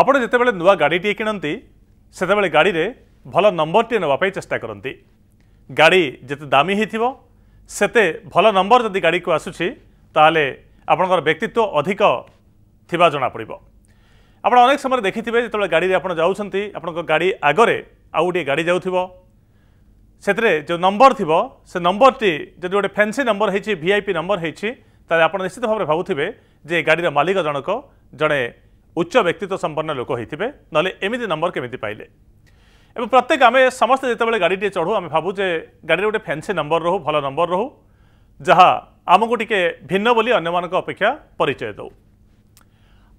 ଆପଣ ଯେତେବେଳେ ନୂଆ ଗାଡ଼ିଟିଏ କିଣନ୍ତି ସେତେବେଳେ ଗାଡ଼ିରେ ଭଲ ନମ୍ବରଟିଏ ନେବା ପାଇଁ ଚେଷ୍ଟା କରନ୍ତି ଗାଡ଼ି ଯେତେ ଦାମୀ ହୋଇଥିବ ସେତେ ଭଲ ନମ୍ବର ଯଦି ଗାଡ଼ିକୁ ଆସୁଛି ତାହେଲେ ଆପଣଙ୍କର ବ୍ୟକ୍ତିତ୍ୱ ଅଧିକ ଥିବା ଜଣାପଡ଼ିବ ଆପଣ ଅନେକ ସମୟରେ ଦେଖିଥିବେ ଯେତେବେଳେ ଗାଡ଼ିରେ ଆପଣ ଯାଉଛନ୍ତି ଆପଣଙ୍କ ଗାଡ଼ି ଆଗରେ ଆଉ ଗୋଟିଏ ଗାଡ଼ି ଯାଉଥିବ ସେଥିରେ ଯେଉଁ ନମ୍ବର ଥିବ ସେ ନମ୍ବରଟି ଯଦି ଗୋଟେ ଫ୍ୟାନ୍ସି ନମ୍ବର ହୋଇଛି ଭି ଆଇ ପି ନମ୍ବର ହୋଇଛି ତାହେଲେ ଆପଣ ନିଶ୍ଚିତ ଭାବରେ ଭାବୁଥିବେ ଯେ ଏ ଗାଡ଼ିର ମାଲିକ ଜଣକ ଜଣେ ଉଚ୍ଚ ବ୍ୟକ୍ତିତ୍ୱ ସମ୍ପନ୍ନ ଲୋକ ହୋଇଥିବେ ନହେଲେ ଏମିତି ନମ୍ବର କେମିତି ପାଇଲେ ଏବଂ ପ୍ରତ୍ୟେକ ଆମେ ସମସ୍ତେ ଯେତେବେଳେ ଗାଡ଼ିଟିଏ ଚଢ଼ୁ ଆମେ ଭାବୁ ଯେ ଗାଡ଼ିରେ ଗୋଟେ ଫ୍ୟାନ୍ସି ନମ୍ବର ରହୁ ଭଲ ନମ୍ବର ରହୁ ଯାହା ଆମକୁ ଟିକିଏ ଭିନ୍ନ ବୋଲି ଅନ୍ୟମାନଙ୍କ ଅପେକ୍ଷା ପରିଚୟ ଦେଉ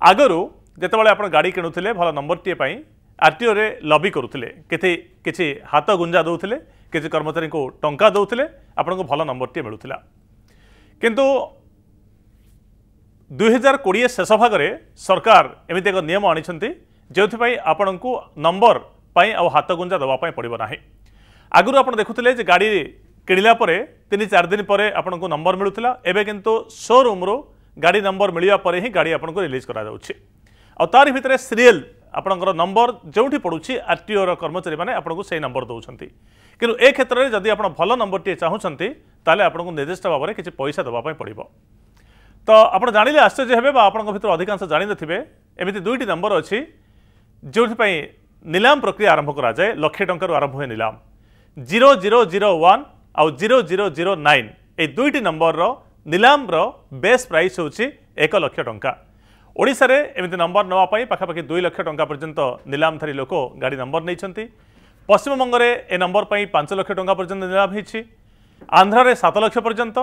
ଆଗରୁ ଯେତେବେଳେ ଆପଣ ଗାଡ଼ି କିଣୁଥିଲେ ଭଲ ନମ୍ବରଟିଏ ପାଇଁ ଆର୍ ଟି ଓରେ ଲବି କରୁଥିଲେ କିଛି କିଛି ହାତ ଗୁଞ୍ଜା ଦେଉଥିଲେ କିଛି କର୍ମଚାରୀଙ୍କୁ ଟଙ୍କା ଦେଉଥିଲେ ଆପଣଙ୍କୁ ଭଲ ନମ୍ବରଟିଏ ମିଳୁଥିଲା କିନ୍ତୁ ଦୁଇହଜାର କୋଡ଼ିଏ ଶେଷ ଭାଗରେ ସରକାର ଏମିତି ଏକ ନିୟମ ଆଣିଛନ୍ତି ଯେଉଁଥିପାଇଁ ଆପଣଙ୍କୁ ନମ୍ବର ପାଇଁ ଆଉ ହାତ ଗୁଞ୍ଜା ଦେବା ପାଇଁ ପଡ଼ିବ ନାହିଁ ଆଗରୁ ଆପଣ ଦେଖୁଥିଲେ ଯେ ଗାଡ଼ି କିଣିଲା ପରେ ତିନି ଚାରି ଦିନ ପରେ ଆପଣଙ୍କୁ ନମ୍ବର ମିଳୁଥିଲା ଏବେ କିନ୍ତୁ ସୋରୁମ୍ରୁ ଗାଡ଼ି ନମ୍ବର ମିଳିବା ପରେ ହିଁ ଗାଡ଼ି ଆପଣଙ୍କୁ ରିଲିଜ୍ କରାଯାଉଛି ଆଉ ତାରି ଭିତରେ ସିରିଏଲ୍ ଆପଣଙ୍କର ନମ୍ବର ଯେଉଁଠି ପଡ଼ୁଛି ଆର୍ ଟି ଓର କର୍ମଚାରୀମାନେ ଆପଣଙ୍କୁ ସେହି ନମ୍ବର ଦେଉଛନ୍ତି କିନ୍ତୁ ଏ କ୍ଷେତ୍ରରେ ଯଦି ଆପଣ ଭଲ ନମ୍ବରଟିଏ ଚାହୁଁଛନ୍ତି ତାହେଲେ ଆପଣଙ୍କୁ ନିର୍ଦ୍ଦିଷ୍ଟ ଭାବରେ କିଛି ପଇସା ଦେବା ପାଇଁ ପଡ଼ିବ ତ ଆପଣ ଜାଣିଲେ ଆଶ୍ଚର୍ଯ୍ୟ ହେବେ ବା ଆପଣଙ୍କ ଭିତରୁ ଅଧିକାଂଶ ଜାଣିନଥିବେ ଏମିତି ଦୁଇଟି ନମ୍ବର ଅଛି ଯେଉଁଥିପାଇଁ ନିଲାମ ପ୍ରକ୍ରିୟା ଆରମ୍ଭ କରାଯାଏ ଲକ୍ଷେ ଟଙ୍କାରୁ ଆରମ୍ଭ ହୁଏ ନିଲାମ ଜିରୋ ଜିରୋ ଜିରୋ ୱାନ୍ ଆଉ ଜିରୋ ଜିରୋ ଜିରୋ ନାଇନ୍ এই দুইটি নম্বরর নিলামর বেস প্রাইস হচ্ছে এক লক্ষ টঙ্কা ওড়শার এমনি নম্বর নেওয়া পাখাপাখি দুই লক্ষ টঙ্কা পর্যন্ত নিলামধারী লোক গাড়ি নম্বর নিয়েছেন পশ্চিমবঙ্গের এ নম্বর পাঁচ লক্ষ টঙ্কা পর্যন্ত নিলাম হয়েছি আন্ধ্রের সাত লক্ষ পর্যন্ত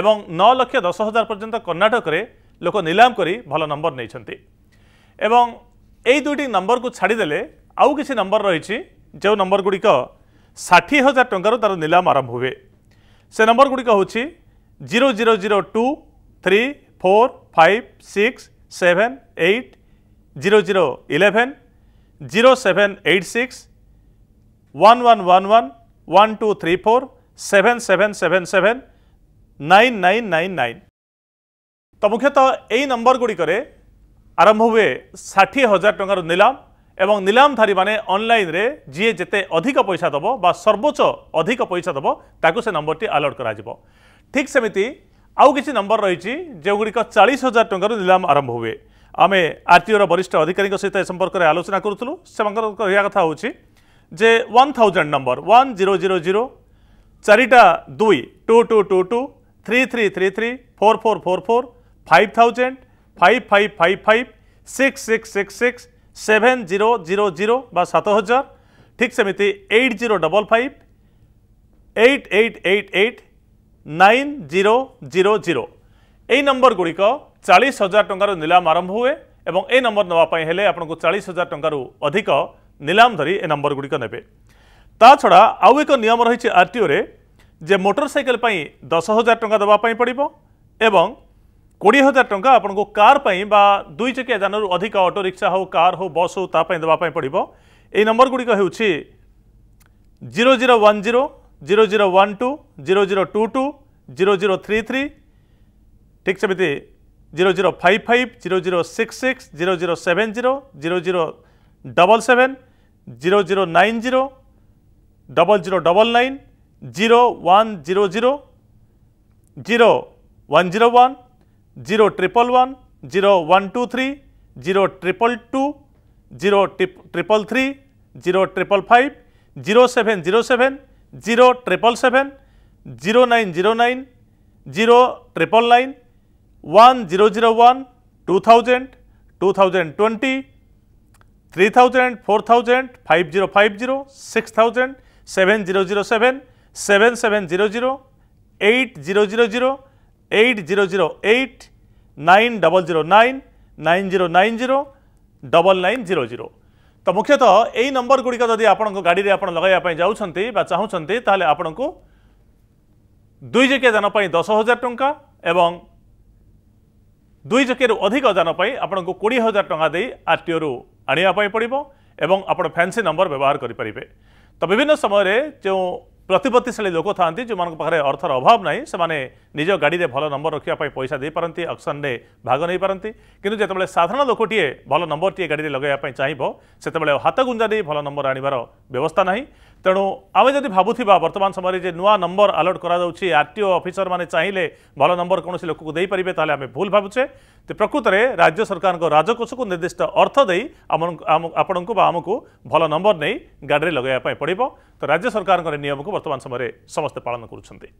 ଏବଂ ନଅ ଲକ୍ଷ ଦଶ ହଜାର ପର୍ଯ୍ୟନ୍ତ କର୍ଣ୍ଣାଟକରେ ଲୋକ ନିଲାମ କରି ଭଲ ନମ୍ବର ନେଇଛନ୍ତି ଏବଂ ଏଇ ଦୁଇଟି ନମ୍ବରକୁ ଛାଡ଼ିଦେଲେ ଆଉ କିଛି ନମ୍ବର ରହିଛି ଯେଉଁ ନମ୍ବରଗୁଡ଼ିକ ଷାଠିଏ ହଜାର ଟଙ୍କାରୁ ତା'ର ନିଲାମ ଆରମ୍ଭ ହୁଏ ସେ ନମ୍ବରଗୁଡ଼ିକ ହେଉଛି zero zero zero two three four five six seven eight zero zero eleven zero seven eight six one one one one one two three four seven seven seven seven nine nine nine nine तो मुख्यतः यही number गुड़िक आरंभ हुए षाठी हजार टकर निलाम एवं निलाम धारी मैंने online जीए जिते अधिक पैसा दब व सर्वोच्च अधिक पैसा दब ताकू से नंबर टी आलर्ट कर ठीक सेमती आउ किसी नंबर रही जो गुड़िक चालीस हजार टकर निलाम आरंभ हुए आम आरटीओर वरिष्ठ अधिकारी सहित ए संपर्क में आलोचना करूँ से कहवा कथा हो thousand number one zero zero zero चारिटा दुई two two two two three three three three four four four four five thousand five five five five six six six six seven zero zero zero বা সাত হাজার ঠিক সেমিতি eight zero double five eight eight eight eight nine zero zero zero এই নম্বর গুড়িক চাশ হাজার টঙ্কার নিলাম আরম্ভ হুয়ে এবং এই নম্বর নেওয়া হলে আপনার চাশ হাজার টঙ্কার অধিক নিলাম ধরি এ নম্বর গুড়িক নেবে তা ছড়া আউ এক নিয়ম রয়েছে আরটিওরে যে মোটরসাইকেল দশ হাজার টাকা দেওয়া পড়ব এবং কোড়ি হাজার টাকা আপনার কার বা দুই চকিয়া যানর অধিক অটো রিক্সা হোক কার হোক বস হোক তা দেওয়া পড়ব এই নম্বরগুড়ি হচ্ছে zero zero one zero zero zero one two zero zero two two zero zero three three ঠিক সেমি zero zero five five zero zero six six zero zero seven zero zero zero double seven zero zero nine zero double zero double nine 0 1 0 0 0 1 0 1 0 triple 1 0 1 2 3 0 triple 2 0 triple 3 0 triple 5 0 7 0 7 0 triple 7 0 9 0 9 0 triple 9 1 0 0 1 2000 2020 3000 4000 5050 6000 7007 seven seven zero zero eight zero zero zero eight zero zero eight nine double zero nine nine zero nine zero double nine zero zero ତ ମୁଖ୍ୟତଃ ଏଇ ନମ୍ବରଗୁଡ଼ିକ ଯଦି ଆପଣଙ୍କ ଗାଡ଼ିରେ ଆପଣ ଲଗାଇବା ପାଇଁ ଯାଉଛନ୍ତି ବା ଚାହୁଁଛନ୍ତି ତାହେଲେ ଆପଣଙ୍କୁ ଦୁଇ ଚକିଆ ଯାନ ପାଇଁ ଦଶ ହଜାର ଟଙ୍କା ଏବଂ ଦୁଇ ଚକିଆରୁ ଅଧିକ ଯାନ ପାଇଁ ଆପଣଙ୍କୁ କୋଡ଼ିଏ ହଜାର ଟଙ୍କା ଦେଇ ଆରଟିଓରୁ ଆଣିବା ପାଇଁ ପଡ଼ିବ ଏବଂ ଆପଣ ଫ୍ୟାନ୍ସି ନମ୍ବର ବ୍ୟବହାର କରିପାରିବେ ତ ବିଭିନ୍ନ ସମୟରେ ଯେଉଁ प्रतिपत्तिशाली लोक थाआन्ति जोमानक पाखरे अर्थर अभाव नाही सेमाने निज गाडी रे भलो नंबर रखिया पई पैसा दे परंती अक्सन रे भाग नै परंती किंतु जेतबेले साधारण लोकटिए भलो नंबर टिए गाडी रे लगाया पई चाहिबो सेतबेले हात गुंजा देई भलो नंबर आनिबार व्यवस्था नाही तेणु आमे जदि भाबुथिबा वर्तमान समय रे जे नुवा नंबर अलर्ट करा जाउछि आरटीओ अफिसर माने चाहिले भलो नंबर कोनोसी लोक को देई परिबे ताले आमे भूल भाबुछे ते प्रकृत रे राज्य सरकार को राजकोष को निर्दिष्ट अर्थ देई आपन आपन को बा आमे भलो नंबर नै गाडी रे लगाया पई पडिबो ତ ରାଜ୍ୟ ସରକାରଙ୍କର ନିୟମକୁ ବର୍ତ୍ତମାନ ସମୟରେ ସମସ୍ତେ ପାଳନ କରୁଛନ୍ତି